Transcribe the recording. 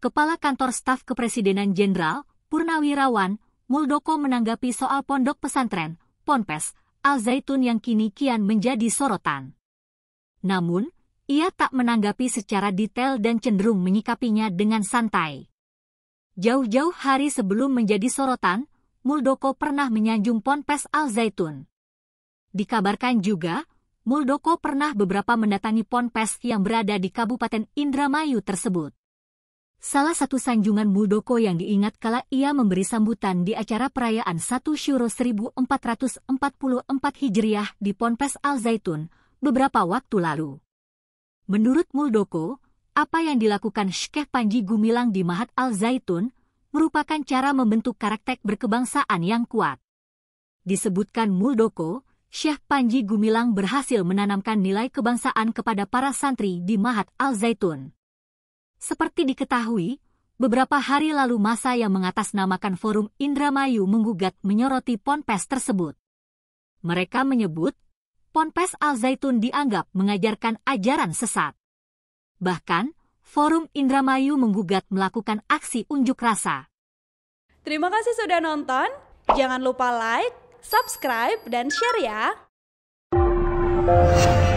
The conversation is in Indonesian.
Kepala Kantor Staf Kepresidenan Jenderal, Purnawirawan, Muldoko menanggapi soal pondok pesantren, Ponpes, Al Zaitun yang kini kian menjadi sorotan. Namun, ia tak menanggapi secara detail dan cenderung menyikapinya dengan santai. Jauh-jauh hari sebelum menjadi sorotan, Muldoko pernah menyanjung Ponpes Al Zaitun. Dikabarkan juga, Muldoko pernah beberapa mendatangi ponpes yang berada di Kabupaten Indramayu tersebut. Salah satu sanjungan Muldoko yang diingat kala ia memberi sambutan di acara perayaan 1 Syuro 1444 Hijriah di Ponpes Al Zaitun beberapa waktu lalu. Menurut Muldoko, apa yang dilakukan Syekh Panji Gumilang di Mahat Al Zaitun merupakan cara membentuk karakter berkebangsaan yang kuat. Disebutkan Muldoko, Syekh Panji Gumilang berhasil menanamkan nilai kebangsaan kepada para santri di Mahat Al Zaitun. Seperti diketahui, beberapa hari lalu masa yang mengatasnamakan Forum Indramayu menggugat menyoroti Ponpes tersebut. Mereka menyebut, Ponpes Al-Zaitun dianggap mengajarkan ajaran sesat. Bahkan, Forum Indramayu menggugat melakukan aksi unjuk rasa. Terima kasih sudah nonton. Jangan lupa like, subscribe, dan share ya.